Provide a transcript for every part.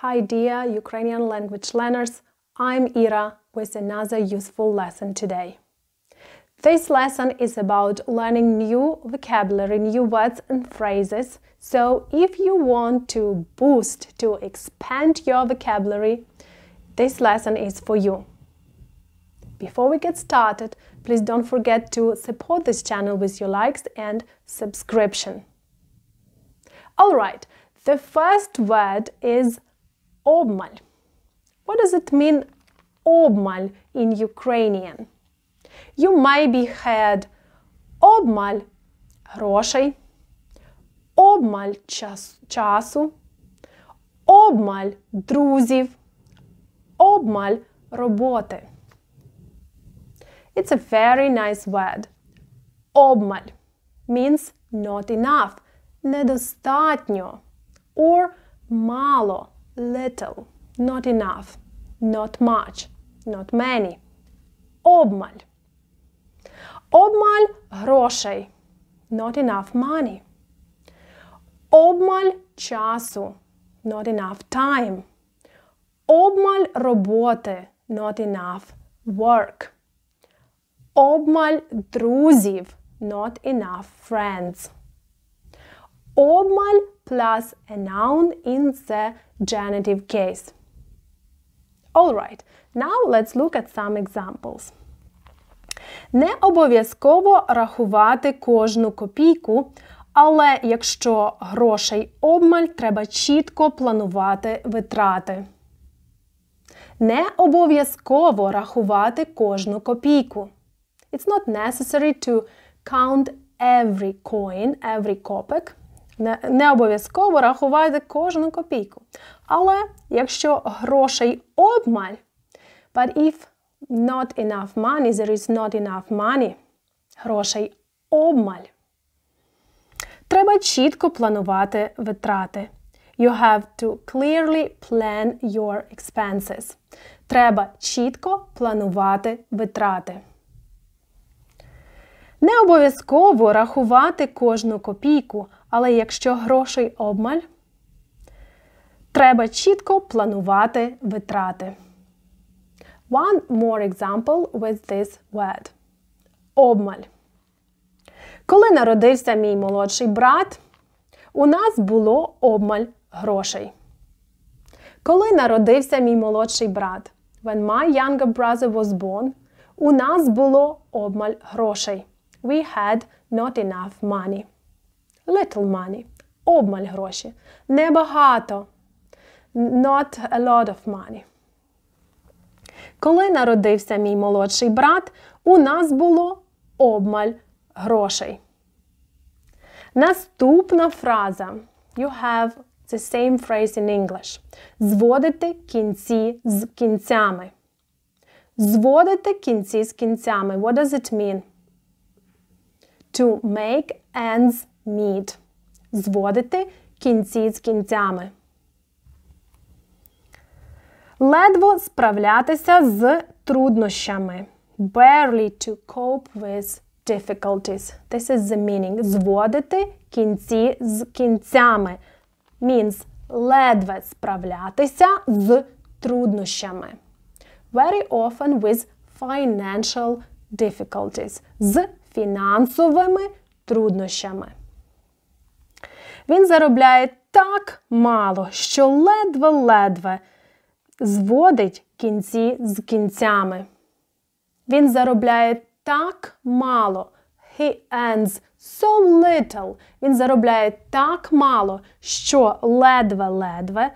Hi dear Ukrainian language learners, I'm Ira with another useful lesson today. This lesson is about learning new vocabulary, new words and phrases. So if you want to boost, to expand your vocabulary, this lesson is for you. Before we get started, please don't forget to support this channel with your likes and subscription. Alright, the first word is обмаль. What does it mean обмаль in Ukrainian? You maybe had обмаль грошей, обмаль час, часу, обмаль друзів, обмаль роботи. It's a very nice word. Обмаль means not enough, недостатньо or мало little, not enough, not much, not many. Обмаль. Обмаль грошей. Not enough money. Обмаль часу. Not enough time. Обмаль роботи. Not enough work. Обмаль друзів. Not enough friends. обмаль plus a noun in the genitive case. Alright, now let's look at some examples. Не обов'язково рахувати кожну копійку, але якщо грошей обмаль, треба чітко планувати витрати. Не обов'язково рахувати кожну копійку. It's not necessary to count every coin, every kopeck. Не, не обов'язково рахувати кожну копійку. Але якщо грошей обмаль, but if not enough money, there is not enough money, грошей обмаль. Треба чітко планувати витрати. You have to clearly plan your expenses. Треба чітко планувати витрати. Не обов'язково рахувати кожну копійку, але якщо грошей обмаль, треба чітко планувати витрати. One more example with this word. Обмаль. Коли народився мій молодший брат, у нас було обмаль грошей. Коли народився мій молодший брат, when my younger brother was born, у нас було обмаль грошей we had not enough money. Little money. Обмаль гроші. Небагато. Not a lot of money. Коли народився мій молодший брат, у нас було обмаль грошей. Наступна фраза. You have the same phrase in English. Зводити кінці з кінцями. Зводити кінці з кінцями. What does it mean? To make ends meet. Зводити кінці з кінцями. Ледво справлятися з труднощами. Barely to cope with difficulties. This is the meaning. Зводити кінці з кінцями. Means ледве справлятися з труднощами. Very often with financial difficulties. З фінансовими труднощами. Він заробляє так мало, що ледве-ледве зводить кінці з кінцями. Він заробляє так мало. He earns so little. Він заробляє так мало, що ледве-ледве,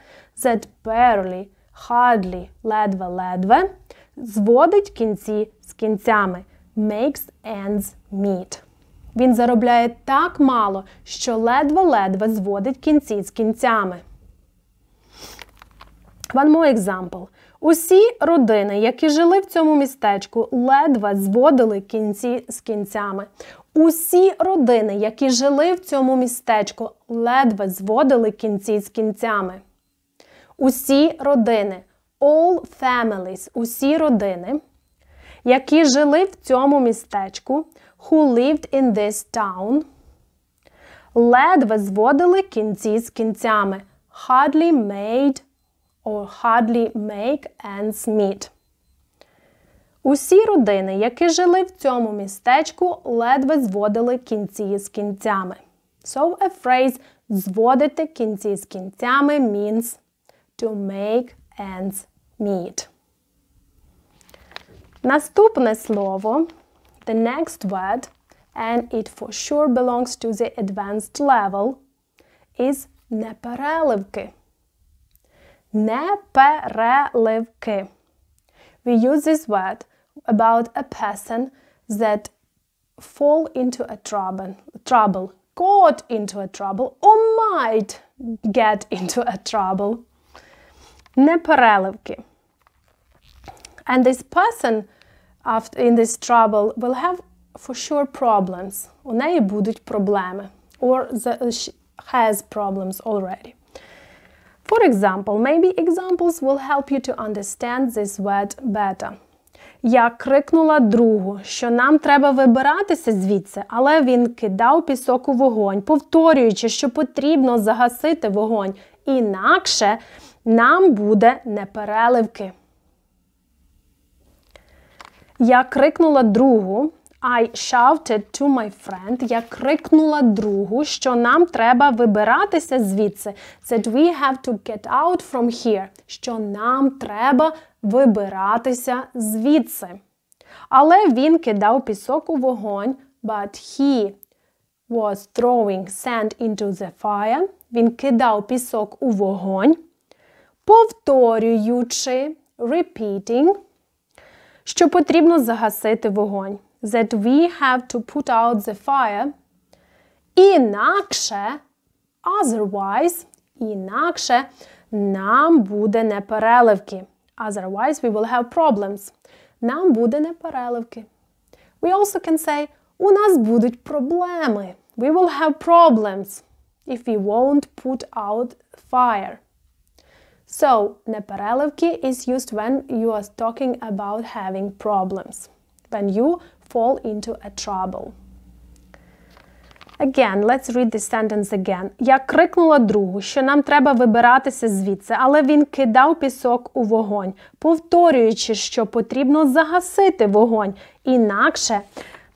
that barely, hardly, ледве-ледве зводить кінці з кінцями makes ends meet. Він заробляє так мало, що ледве-ледве зводить кінці з кінцями. One more example. Усі родини, які жили в цьому містечку, ледве зводили кінці з кінцями. Усі родини, які жили в цьому містечку, ледве зводили кінці з кінцями. Усі родини, all families, усі родини які жили в цьому містечку, who lived in this town, ледве зводили кінці з кінцями. Hardly made or hardly make ends meet. Усі родини, які жили в цьому містечку, ледве зводили кінці з кінцями. So a phrase зводити кінці з кінцями means to make ends meet. Наступне слово, the next word, and it for sure belongs to the advanced level, is непереливки. Непереливки. We use this word about a person that fall into a trouble, trouble, got into a trouble, or might get into a trouble. Непереливки. And this person after, in this trouble will have for sure problems. У неї будуть проблеми. Or the, she has problems already. For example, maybe examples will help you to understand this word better. Я крикнула другу, що нам треба вибиратися звідси, але він кидав пісок у вогонь, повторюючи, що потрібно загасити вогонь, інакше нам буде непереливки. Я крикнула другу. I shouted to my friend. Я крикнула другу, що нам треба вибиратися звідси. That we have to get out from here. Що нам треба вибиратися звідси. Але він кидав пісок у вогонь. But he was throwing sand into the fire. Він кидав пісок у вогонь. Повторюючи, repeating що потрібно загасити вогонь. That we have to put out the fire. Інакше, otherwise, інакше нам буде непереливки. Otherwise, we will have problems. Нам буде непереливки. We also can say, у нас будуть проблеми. We will have problems if we won't put out fire. So, непереливки is used when you are talking about having problems, when you fall into a trouble. Again, let's read this sentence again. Я крикнула другу, що нам треба вибиратися звідси, але він кидав пісок у вогонь, повторюючи, що потрібно загасити вогонь. Інакше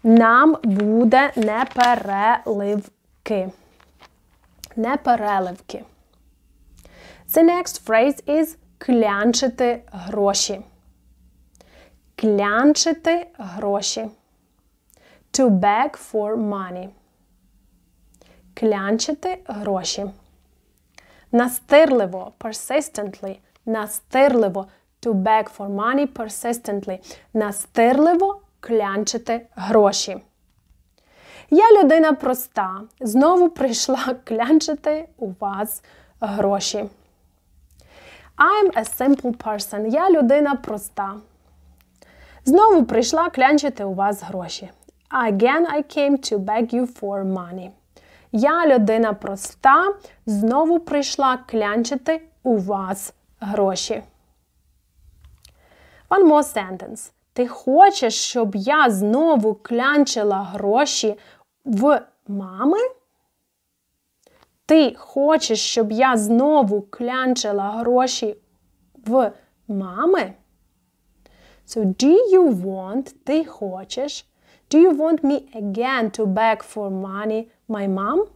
нам буде непереливки. Непереливки. The next phrase is клянчити гроші. Клянчити гроші. To beg for money. Клянчити гроші. Настирливо, persistently. Настирливо. To beg for money persistently. Настирливо клянчити гроші. Я людина проста. Знову прийшла клянчити у вас гроші. I'm a simple person. Я людина проста. Знову прийшла клянчити у вас гроші. Again, I came to beg you for money. Я людина проста. Знову прийшла клянчити у вас гроші. One more sentence. Ти хочеш, щоб я знову клянчила гроші в мами? Ти хочеш, щоб я знову клянчила гроші в мами? So, do you want, ти хочеш? Do you want me again to beg for money, my mom?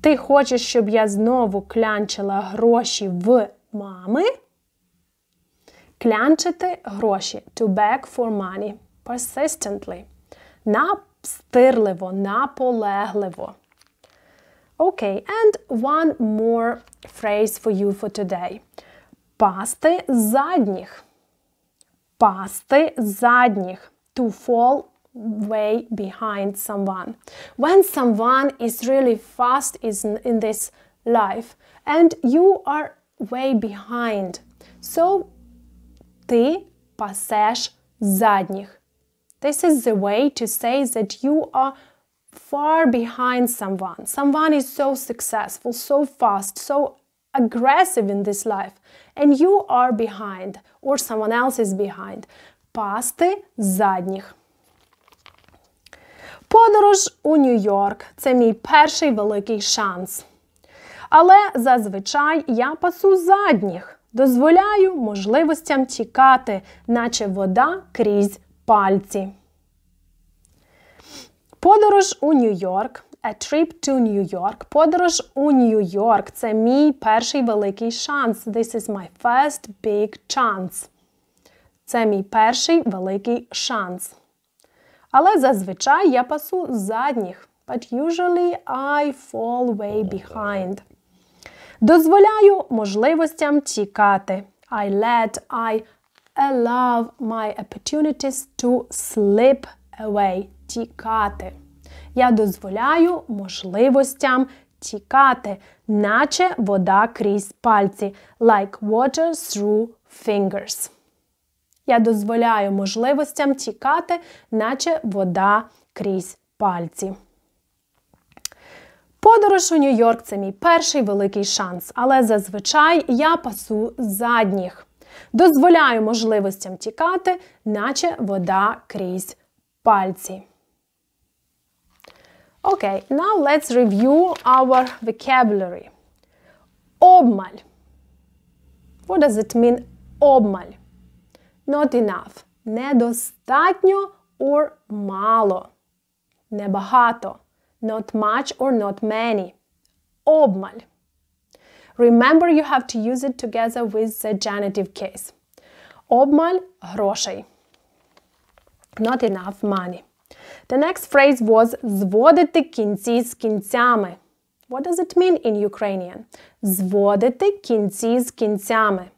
Ти хочеш, щоб я знову клянчила гроші в мами? Клянчити гроші to beg for money persistently. Настирливо, наполегливо. Okay, and one more phrase for you for today. Пасти задніх. Пасти задніх. To fall way behind someone. When someone is really fast in this life and you are way behind. So ти пасеш задніх. This is the way to say that you are far behind someone. Someone is so successful, so fast, so aggressive in this life, and you are behind, or someone else is behind. Пасти задніх. Подорож у Нью-Йорк це мій перший великий шанс. Але зазвичай я пасу задніх, дозволяю можливостям тікати, наче вода крізь пальці. Подорож у Нью-Йорк. A trip to New York. Подорож у Нью-Йорк. Це мій перший великий шанс. This is my first big chance. Це мій перший великий шанс. Але зазвичай я пасу задніх. But usually I fall way behind. Дозволяю можливостям тікати. I let I allow my opportunities to slip away тікати. Я дозволяю можливостям тікати, наче вода крізь пальці. Like water through fingers. Я дозволяю можливостям тікати, наче вода крізь пальці. Подорож у Нью-Йорк це мій перший великий шанс, але зазвичай я пасу задніх. Дозволяю можливостям тікати, наче вода крізь пальці. Okay, now let's review our vocabulary. Обмаль. What does it mean, обмаль? Not enough. Недостатньо or мало. Небагато. Not much or not many. Обмаль. Remember, you have to use it together with the genitive case. Обмаль грошей. not enough money. The next phrase was зводити кінці з кінцями. What does it mean in Ukrainian? Зводити кінці з кінцями.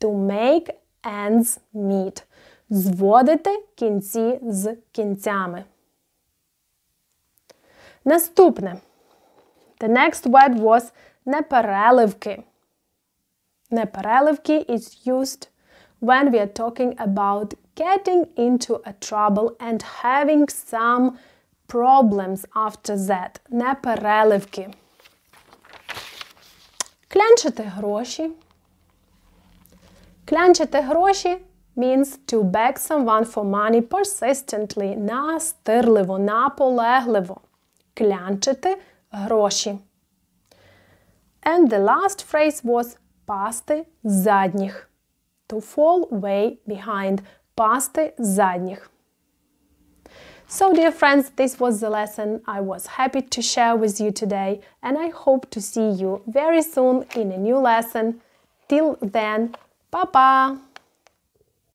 To make ends meet. Зводити кінці з кінцями. Наступне. The next word was непереливки. Непереливки is used when we are talking about getting into a trouble and having some problems after that. Непереливки. Клянчити гроші. Клянчити гроші means to beg someone for money persistently, настирливо, наполегливо. Клянчити гроші. And the last phrase was пасти задніх. To fall way behind. pasti zadnjih. So, dear friends, this was the lesson I was happy to share with you today, and I hope to see you very soon in a new lesson. Till then, bye bye!